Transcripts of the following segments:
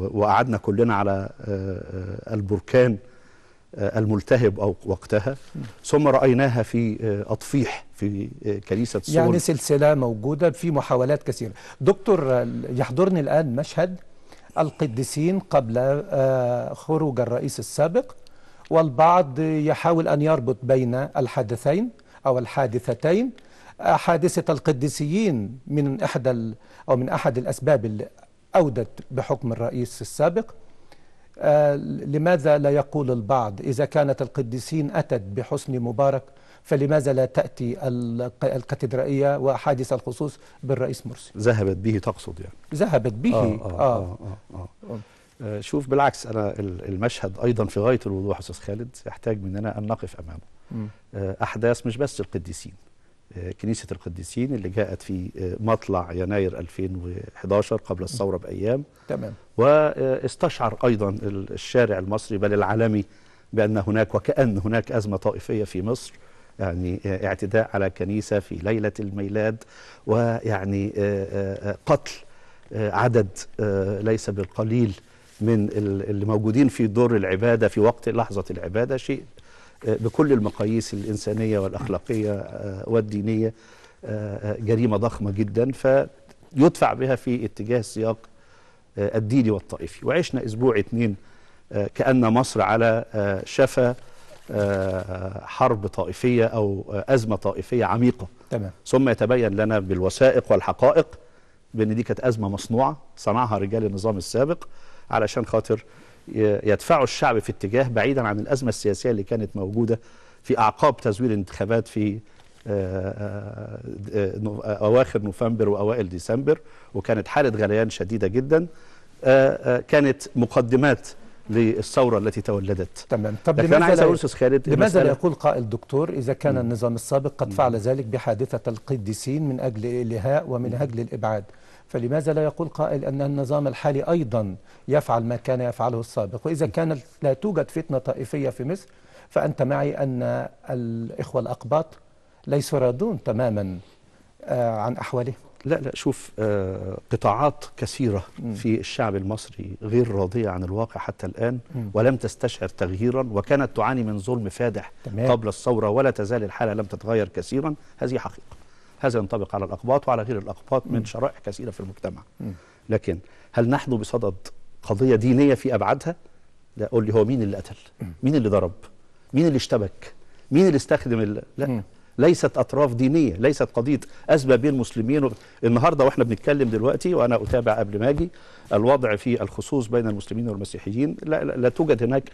وقعدنا كلنا على آه، آه، البركان آه، الملتهب أو وقتها ثم رأيناها في أطفيح في كنيسة سول يعني سلسلة موجودة في محاولات كثيرة دكتور يحضرني الآن مشهد القديسين قبل خروج الرئيس السابق والبعض يحاول أن يربط بين الحادثين أو الحادثتين حادثة القديسيين من إحدى أو من أحد الأسباب أودت بحكم الرئيس السابق آه، لماذا لا يقول البعض إذا كانت القديسين أتت بحسن مبارك فلماذا لا تأتي الكاتدرائية وحادث الخصوص بالرئيس مرسي ذهبت به تقصد يعني ذهبت به آه, آه, آه, آه, آه, آه. آه، شوف بالعكس أنا المشهد أيضا في غاية الوضوح أستاذ خالد يحتاج مننا أن نقف أمامه م. آه، أحداث مش بس القديسين كنيسة القديسين اللي جاءت في آه، مطلع يناير 2011 قبل الثورة بأيام تمام واستشعر أيضا الشارع المصري بل العالمي بأن هناك وكأن هناك أزمة طائفية في مصر يعني آه، اعتداء على كنيسة في ليلة الميلاد ويعني آه، قتل عدد ليس بالقليل من اللي موجودين في دور العبادة في وقت لحظة العبادة شيء بكل المقاييس الإنسانية والأخلاقية آه، والدينية آه، آه، جريمة ضخمة جدا فيدفع بها في اتجاه السياق الديني والطائفي وعشنا أسبوع اتنين كأن مصر على شفا حرب طائفية أو أزمة طائفية عميقة تمام. ثم يتبين لنا بالوثائق والحقائق بأن دي كانت أزمة مصنوعة صنعها رجال النظام السابق علشان خاطر يدفعوا الشعب في اتجاه بعيدا عن الأزمة السياسية اللي كانت موجودة في أعقاب تزوير الانتخابات في آه، آه، آه، أواخر نوفمبر وأوائل ديسمبر وكانت حالة غليان شديدة جدا كانت مقدمات للثوره التي تولدت تمام طب لكن انا عايز اقول خالد لماذا لا يقول قائل دكتور اذا كان م. النظام السابق قد م. فعل ذلك بحادثه القديسين من اجل الهاء ومن اجل الابعاد فلماذا لا يقول قائل أن النظام الحالي أيضا يفعل ما كان يفعله السابق وإذا كانت لا توجد فتنة طائفية في مصر فأنت معي أن الإخوة الأقباط ليسوا راضون تماما آه، عن أحوالهم لا لا شوف آه، قطاعات كثيرة في الشعب المصري غير راضية عن الواقع حتى الآن ولم تستشعر تغييرا وكانت تعاني من ظلم فادح قبل الثورة ولا تزال الحالة لم تتغير كثيرا هذه حقيقة هذا ينطبق على الأقباط وعلى غير الأقباط من شرائح كثيرة في المجتمع لكن هل نحن بصدد قضية دينية في أبعادها؟ لا قول لي هو مين اللي قتل؟ مين اللي ضرب؟ مين اللي اشتبك؟ مين اللي استخدم ال... لا ليست أطراف دينية ليست قضية أزمة بين المسلمين و... النهاردة وإحنا بنتكلم دلوقتي وأنا أتابع قبل ما أجي الوضع في الخصوص بين المسلمين والمسيحيين لا, لا, لا توجد هناك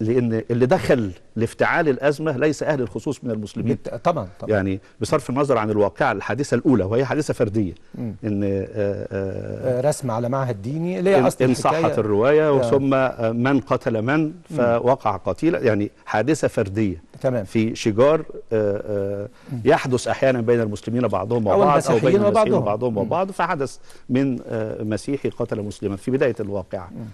لان اللي دخل لافتعال الازمه ليس اهل الخصوص من المسلمين طبعا طبعا يعني بصرف النظر عن الواقعه الحادثه الاولى وهي حادثه فرديه مم. ان آه، آه، آه، رسم على معهد ديني ليه اصلا ان صحت الروايه ثم من قتل من فوقع قتيلا يعني حادثه فرديه تمام في شجار يحدث احيانا بين المسلمين بعضهم وبعض او, أو بين المسيحيين بعضهم وبعض فحدث من مسيحي قتل مسلما في بدايه الواقعه مم.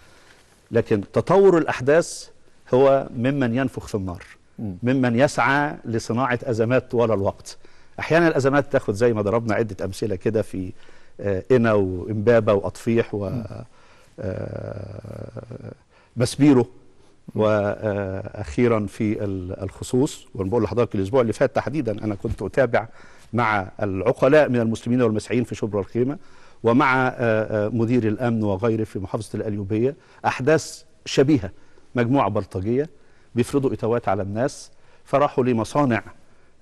لكن تطور الاحداث هو ممن ينفخ في النار ممن يسعى لصناعة أزمات طوال الوقت أحيانا الأزمات تاخد زي ما ضربنا عدة أمثلة كده في آه، إنا وإمبابة وأطفيح و آه، مسبيرو واخيرا آه، في الخصوص ونقول لحضرتك الاسبوع اللي فات تحديدا انا كنت اتابع مع العقلاء من المسلمين والمسيحيين في شبرا الخيمه ومع مدير الامن وغيره في محافظه الأليوبية احداث شبيهه مجموعة بلطجية بيفرضوا إتاوات على الناس فراحوا لمصانع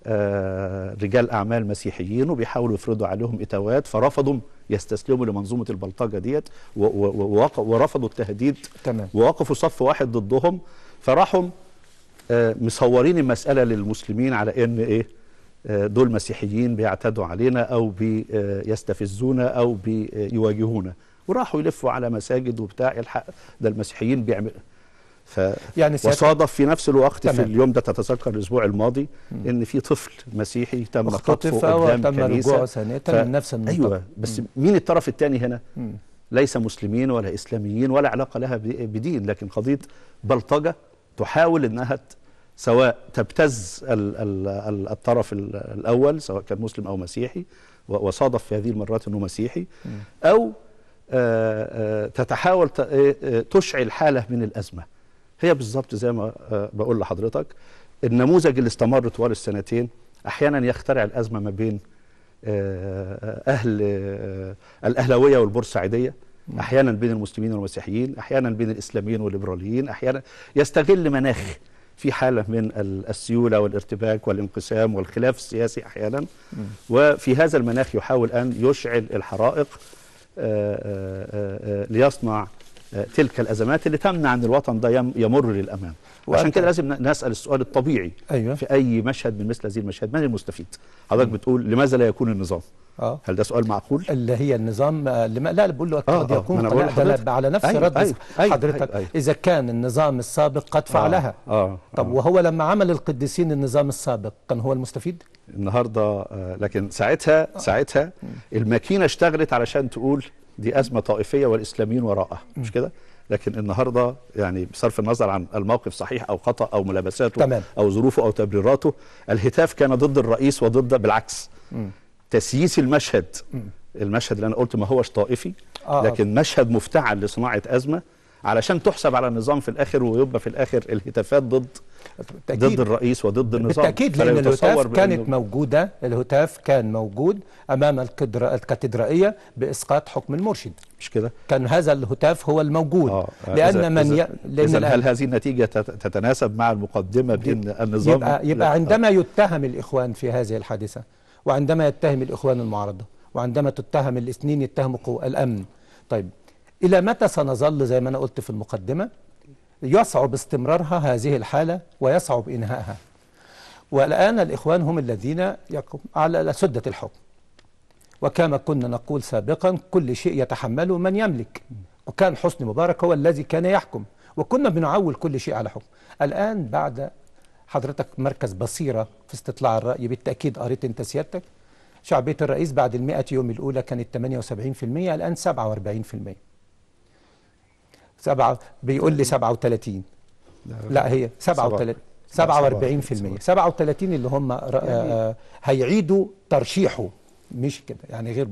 آه، رجال أعمال مسيحيين وبيحاولوا يفرضوا عليهم إتاوات فرفضوا يستسلموا لمنظومة البلطجة ديت ورفضوا التهديد تمام. ووقفوا صف واحد ضدهم فراحوا آه، مصورين المسألة للمسلمين على إن إيه آه، دول مسيحيين بيعتدوا علينا او بيستفزونا او بيواجهونا وراحوا يلفوا على مساجد وبتاع الحق ده المسيحيين بيعملوا ف يعني وصادف في نفس الوقت تمام. في اليوم ده تتذكر الاسبوع الماضي م. ان في طفل مسيحي تم خطفه قدام وتم رجوعه ثانيه ف... من نفس المنطقه ايوه بس م. مين الطرف الثاني هنا؟ م. ليس مسلمين ولا اسلاميين ولا علاقه لها بدين لكن قضيه بلطجه تحاول انها سواء تبتز ال ال ال الطرف الاول سواء كان مسلم او مسيحي وصادف في هذه المرات انه مسيحي او آآ آه، آآ آه، تتحاول آه، تشعل حاله من الازمه هي بالظبط زي ما آه، بقول لحضرتك النموذج اللي استمر طوال السنتين احيانا يخترع الازمه ما بين آه، آه، اهل الاهلاويه والبورسعيديه احيانا بين المسلمين والمسيحيين احيانا بين الاسلاميين والليبراليين احيانا يستغل مناخ في حاله من السيوله والارتباك والانقسام والخلاف السياسي احيانا وفي هذا المناخ يحاول ان يشعل الحرائق ليصنع آه، تلك الأزمات اللي تمنع أن الوطن ده يمر للأمام وعشان كده لازم نسأل السؤال الطبيعي أيوة. في أي مشهد من مثل هذه المشاهد من المستفيد حضرتك بتقول لماذا لا يكون النظام أوه. هل ده سؤال معقول؟ اللي هي النظام آه، لما لا بقول له قد آه، يكون على نفس أيوة رد أيوة،, أيوة،, أيوة حضرتك أيوة اذا كان النظام السابق قد فعلها أوه. أوه. طب وهو لما عمل القديسين النظام السابق كان هو المستفيد؟ النهارده لكن ساعتها ساعتها الماكينه اشتغلت علشان تقول دي أزمة طائفية والإسلاميين وراءها مش كده؟ لكن النهارده يعني بصرف النظر عن الموقف صحيح او خطا او ملابساته تمام. او ظروفه او تبريراته الهتاف كان ضد الرئيس وضد بالعكس تسييس المشهد المشهد اللي انا قلت ما هوش طائفي آه, آه. لكن مشهد مفتعل لصناعه ازمه علشان تحسب على النظام في الاخر ويبقى في الاخر الهتافات ضد بالتأكيد. ضد الرئيس وضد النظام بالتأكيد لأن الهتاف كانت بأنه... موجودة الهتاف كان موجود أمام الكدر... الكاتدرائية بإسقاط حكم المرشد مش كده كان هذا الهتاف هو الموجود آه. آه، لأن إذا من ي... لأن إذا هل هذه النتيجة تتناسب مع المقدمة بين النظام يبقى, يبقى لا. عندما آه. يتهم الإخوان في هذه الحادثة وعندما يتهم الإخوان المعارضة وعندما تتهم الاثنين يتهموا الأمن طيب إلى متى سنظل زي ما أنا قلت في المقدمة يصعب استمرارها هذه الحالة ويصعب إنهائها والآن الإخوان هم الذين على سدة الحكم وكما كنا نقول سابقا كل شيء يتحمله من يملك وكان حسني مبارك هو الذي كان يحكم وكنا بنعول كل شيء على حكم الآن بعد حضرتك مركز بصيرة في استطلاع الرأي بالتأكيد قريت انت سيادتك شعبية الرئيس بعد المئة يوم الأولى كانت 78% الآن 47% سبعة بيقول لي 37 لا هي 37 47 37 اللي هم آه، آه، يعني هيعيدوا ترشيحه مش كده يعني غير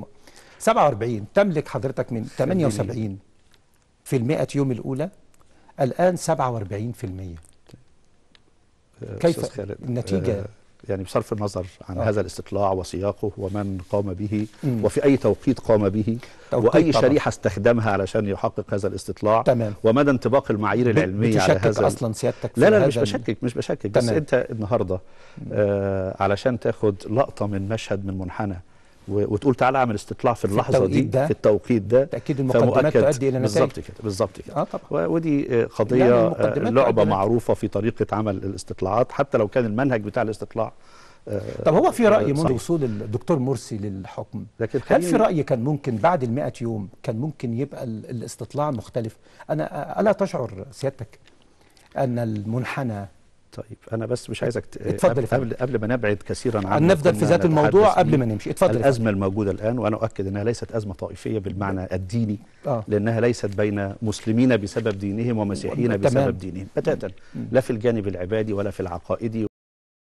47 تملك حضرتك من 78 في المئة يوم الأولى الآن 47 في طيب. آه، كيف النتيجة يعني بصرف النظر عن أوه. هذا الاستطلاع وسياقه ومن قام به مم. وفي أي توقيت قام به توقيت وأي طبعا. شريحة استخدمها علشان يحقق هذا الاستطلاع تمام. ومدى انطباق المعايير العلمية على هذا أصلا سيادتك لا لا, لا مش بشكك مش بشكك تمام. بس أنت النهاردة آه علشان تاخد لقطة من مشهد من منحنى وتقول تعالى اعمل استطلاع في اللحظه دي ده في التوقيت ده تاكيد المقدمات تؤدي الى نتائج بالظبط كده بالظبط كده آه طبعا. آه، ودي آه، قضيه يعني آه، لعبه معروفه في طريقه عمل الاستطلاعات حتى لو كان المنهج بتاع الاستطلاع طب هو في رأي منذ وصول الدكتور مرسي للحكم لكن هل في رأي كان ممكن بعد المئة يوم كان ممكن يبقى الاستطلاع مختلف أنا ألا تشعر سيادتك أن المنحنى طيب انا بس مش عايزك اتفضل قبل, قبل قبل ما نبعد كثيرا عن نفضل في ذات الموضوع قبل ما نمشي اتفضل الازمه فضل. الموجوده الان وانا اؤكد انها ليست ازمه طائفيه بالمعنى نعم. الديني آه. لانها ليست بين مسلمين بسبب دينهم ومسيحيين بسبب دينهم بتاتا لا في الجانب العبادي ولا في العقائدي